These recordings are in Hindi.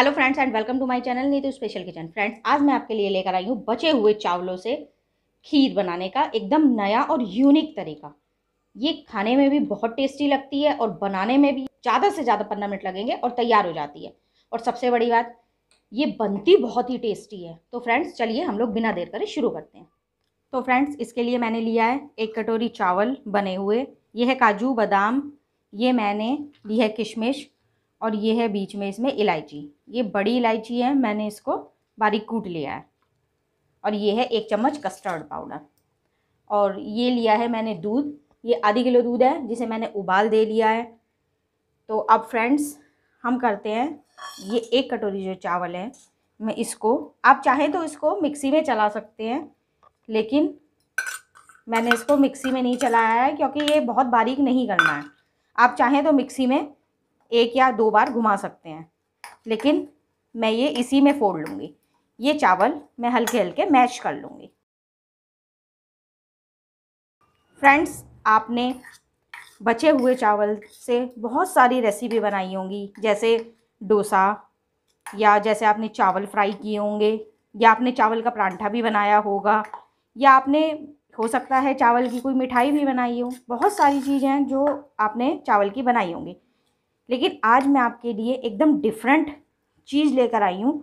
hello friends and welcome to my channel Neetu special kitchen friends आज मैं आपके लिए लेकर आई हूँ बचे हुए चावलों से खीर बनाने का एकदम नया और यूनिक तरीका ये खाने में भी बहुत टेस्टी लगती है और बनाने में भी ज़्यादा से ज़्यादा पंद्रह मिनट लगेंगे और तैयार हो जाती है और सबसे बड़ी बात ये बनती बहुत ही टेस्टी है तो फ्रेंड्स चलिए हम लोग बिना देर करें शुरू करते हैं तो फ्रेंड्स इसके लिए मैंने लिया है एक कटोरी चावल बने हुए ये है काजू बादाम ये मैंने ली है किशमिश और ये है बीच में इसमें इलायची ये बड़ी इलायची है मैंने इसको बारीक कूट लिया है और ये है एक चम्मच कस्टर्ड पाउडर और ये लिया है मैंने दूध ये आधी किलो दूध है जिसे मैंने उबाल दे लिया है तो अब फ्रेंड्स हम करते हैं ये एक कटोरी जो चावल है मैं इसको आप चाहें तो इसको मिक्सी में चला सकते हैं लेकिन मैंने इसको मिक्सी में नहीं चलाया है क्योंकि ये बहुत बारीक नहीं करना है आप चाहें तो मिक्सी में एक या दो बार घुमा सकते हैं लेकिन मैं ये इसी में फोड़ लूँगी ये चावल मैं हल्के हल्के मैच कर लूँगी फ्रेंड्स आपने बचे हुए चावल से बहुत सारी रेसिपी बनाई होंगी जैसे डोसा या जैसे आपने चावल फ्राई किए होंगे या आपने चावल का परांठा भी बनाया होगा या आपने हो सकता है चावल की कोई मिठाई भी बनाई हो बहुत सारी चीज़ें हैं जो आपने चावल की बनाई होंगी लेकिन आज मैं आपके लिए एकदम डिफरेंट चीज़ लेकर आई हूँ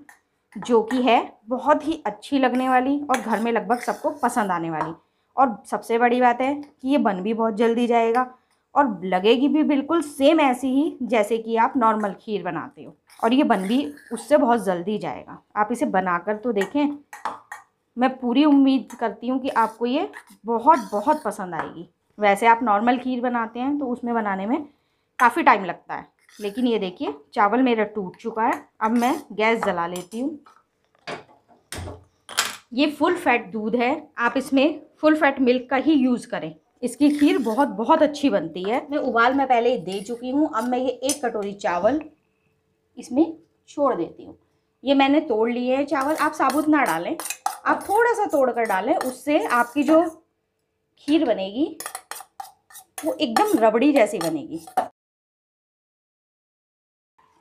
जो कि है बहुत ही अच्छी लगने वाली और घर में लगभग सबको पसंद आने वाली और सबसे बड़ी बात है कि ये बन भी बहुत जल्दी जाएगा और लगेगी भी बिल्कुल सेम ऐसी ही जैसे कि आप नॉर्मल खीर बनाते हो और ये बन भी उससे बहुत जल्दी जाएगा आप इसे बनाकर तो देखें मैं पूरी उम्मीद करती हूँ कि आपको ये बहुत बहुत पसंद आएगी वैसे आप नॉर्मल खीर बनाते हैं तो उसमें बनाने में काफ़ी टाइम लगता है लेकिन ये देखिए चावल मेरा टूट चुका है अब मैं गैस जला लेती हूँ ये फुल फैट दूध है आप इसमें फुल फैट मिल्क का ही यूज़ करें इसकी खीर बहुत बहुत अच्छी बनती है मैं उबाल में पहले ही दे चुकी हूँ अब मैं ये एक कटोरी चावल इसमें छोड़ देती हूँ ये मैंने तोड़ लिए हैं चावल आप साबुत ना डालें आप थोड़ा सा तोड़ कर डालें उससे आपकी जो खीर बनेगी वो एकदम रबड़ी जैसी बनेगी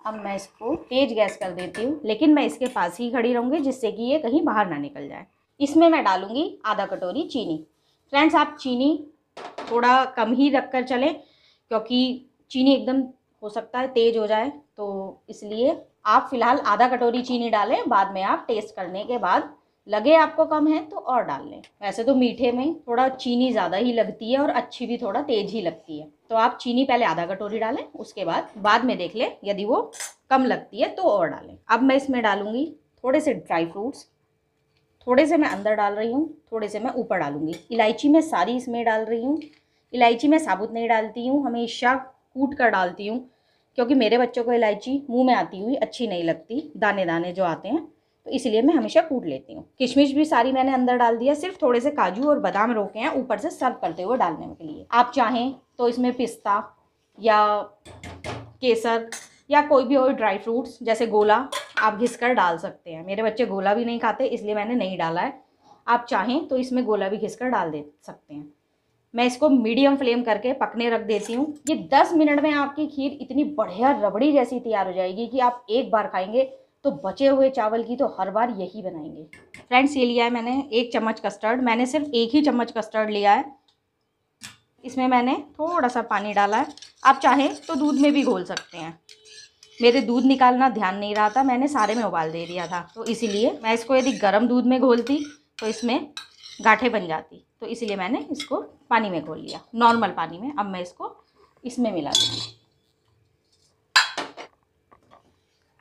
अब मैं इसको तेज गैस कर देती हूँ लेकिन मैं इसके पास ही खड़ी रहूँगी जिससे कि ये कहीं बाहर ना निकल जाए इसमें मैं डालूँगी आधा कटोरी चीनी फ्रेंड्स आप चीनी थोड़ा कम ही रख कर चलें क्योंकि चीनी एकदम हो सकता है तेज़ हो जाए तो इसलिए आप फ़िलहाल आधा कटोरी चीनी डालें बाद में आप टेस्ट करने के बाद लगे आपको कम है तो और डाल लें वैसे तो मीठे में थोड़ा चीनी ज़्यादा ही लगती है और अच्छी भी थोड़ा तेज ही लगती है तो आप चीनी पहले आधा कटोरी डालें उसके बाद बाद में देख लें यदि वो कम लगती है तो और डालें अब मैं इसमें डालूंगी थोड़े से ड्राई फ्रूट्स थोड़े से मैं अंदर डाल रही हूँ थोड़े से मैं ऊपर डालूंगी इलायची मैं सारी इसमें डाल रही हूँ इलायची मैं साबुत नहीं डालती हूँ हमेशा कूट कर डालती हूँ क्योंकि मेरे बच्चों को इलायची मुँह में आती हुई अच्छी नहीं लगती दाने दाने जो आते हैं तो इसलिए मैं हमेशा कूट लेती हूँ किशमिश भी सारी मैंने अंदर डाल दिया सिर्फ थोड़े से काजू और बादाम रोके हैं ऊपर से सर्व करते हुए डालने के लिए आप चाहें तो इसमें पिस्ता या केसर या कोई भी और ड्राई फ्रूट्स जैसे गोला आप घिस कर डाल सकते हैं मेरे बच्चे गोला भी नहीं खाते इसलिए मैंने नहीं डाला है आप चाहें तो इसमें गोला भी घिस कर डाल दे सकते हैं मैं इसको मीडियम फ्लेम करके पकने रख देती हूँ ये दस मिनट में आपकी खीर इतनी बढ़िया रबड़ी जैसी तैयार हो जाएगी कि आप एक बार खाएंगे तो बचे हुए चावल की तो हर बार यही बनाएंगे फ्रेंड्स ये लिया है मैंने एक चम्मच कस्टर्ड मैंने सिर्फ एक ही चम्मच कस्टर्ड लिया है इसमें मैंने थोड़ा सा पानी डाला है आप चाहें तो दूध में भी घोल सकते हैं मेरे दूध निकालना ध्यान नहीं रहा था मैंने सारे में उबाल दे दिया था तो इसीलिए मैं इसको यदि गर्म दूध में घोलती तो इसमें गाठे बन जाती तो इसीलिए मैंने इसको पानी में घोल लिया नॉर्मल पानी में अब मैं इसको इसमें मिला दूँगी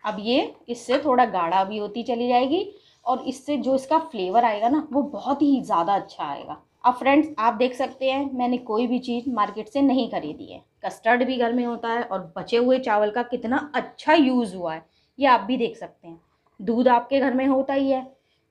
अब ये इससे थोड़ा गाढ़ा भी होती चली जाएगी और इससे जो इसका फ्लेवर आएगा ना वो बहुत ही ज़्यादा अच्छा आएगा अब फ्रेंड्स आप देख सकते हैं मैंने कोई भी चीज़ मार्केट से नहीं खरीदी है कस्टर्ड भी घर में होता है और बचे हुए चावल का कितना अच्छा यूज़ हुआ है ये आप भी देख सकते हैं दूध आपके घर में होता ही है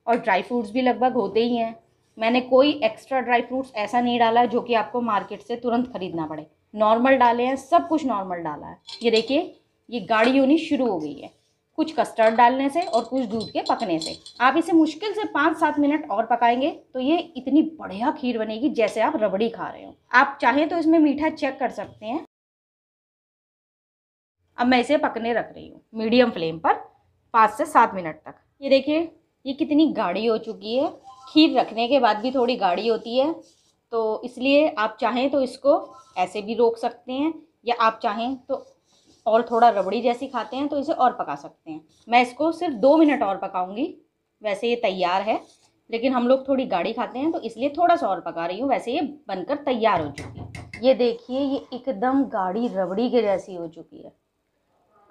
और ड्राई फ्रूट्स भी लगभग होते ही हैं मैंने कोई एक्स्ट्रा ड्राई फ्रूट्स ऐसा नहीं डाला जो कि आपको मार्केट से तुरंत खरीदना पड़े नॉर्मल डाले हैं सब कुछ नॉर्मल डाला है ये देखिए ये गाड़ी होनी शुरू हो गई है कुछ कस्टर्ड डालने से और कुछ दूध के पकने से आप इसे मुश्किल से पाँच सात मिनट और पकाएंगे तो ये इतनी बढ़िया खीर बनेगी जैसे आप रबड़ी खा रहे हो आप चाहें तो इसमें मीठा चेक कर सकते हैं अब मैं इसे पकने रख रही हूँ मीडियम फ्लेम पर पाँच से सात मिनट तक ये देखिए ये कितनी गाढ़ी हो चुकी है खीर रखने के बाद भी थोड़ी गाढ़ी होती है तो इसलिए आप चाहें तो इसको ऐसे भी रोक सकते हैं या आप चाहें तो और थोड़ा रबड़ी जैसी खाते हैं तो इसे और पका सकते हैं मैं इसको सिर्फ दो मिनट और पकाऊंगी वैसे ये तैयार है लेकिन हम लोग थोड़ी गाढ़ी खाते हैं तो इसलिए थोड़ा सा और पका रही हूँ वैसे ये बनकर तैयार हो चुकी है ये देखिए ये एकदम गाढ़ी रबड़ी के जैसी हो चुकी है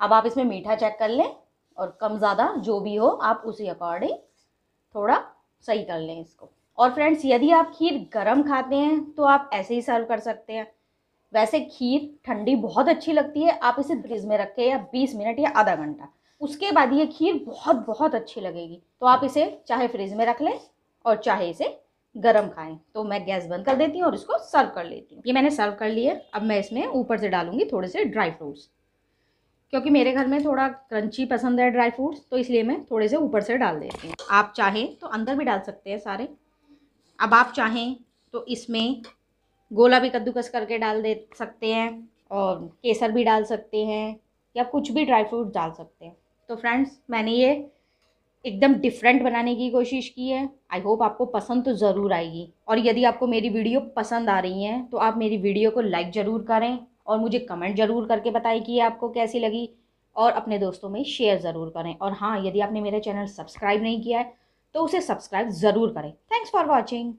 अब आप इसमें मीठा चेक कर लें और कम ज़्यादा जो भी हो आप उसी अकॉर्डिंग थोड़ा सही कर लें इसको और फ्रेंड्स यदि आप खीर गर्म खाते हैं तो आप ऐसे ही सर्व कर सकते हैं वैसे खीर ठंडी बहुत अच्छी लगती है आप इसे फ्रिज में रखें या बीस मिनट या आधा घंटा उसके बाद ये खीर बहुत बहुत अच्छी लगेगी तो आप इसे चाहे फ्रिज में रख लें और चाहे इसे गरम खाएं तो मैं गैस बंद कर देती हूँ और इसको सर्व कर लेती हूँ ये मैंने सर्व कर लिया अब मैं इसमें ऊपर से डालूंगी थोड़े से ड्राई फ्रूट्स क्योंकि मेरे घर में थोड़ा क्रंची पसंद है ड्राई फ्रूट्स तो इसलिए मैं थोड़े से ऊपर से डाल देती हूँ आप चाहें तो अंदर भी डाल सकते हैं सारे अब आप चाहें तो इसमें गोला भी कद्दूकस करके डाल दे सकते हैं और केसर भी डाल सकते हैं या कुछ भी ड्राई फ्रूट डाल सकते हैं तो फ्रेंड्स मैंने ये एकदम डिफरेंट बनाने की कोशिश की है आई होप आपको पसंद तो ज़रूर आएगी और यदि आपको मेरी वीडियो पसंद आ रही है तो आप मेरी वीडियो को लाइक ज़रूर करें और मुझे कमेंट ज़रूर करके बताएं कि ये आपको कैसी लगी और अपने दोस्तों में शेयर ज़रूर करें और हाँ यदि आपने मेरा चैनल सब्सक्राइब नहीं किया है तो उसे सब्सक्राइब ज़रूर करें थैंक्स फॉर वॉचिंग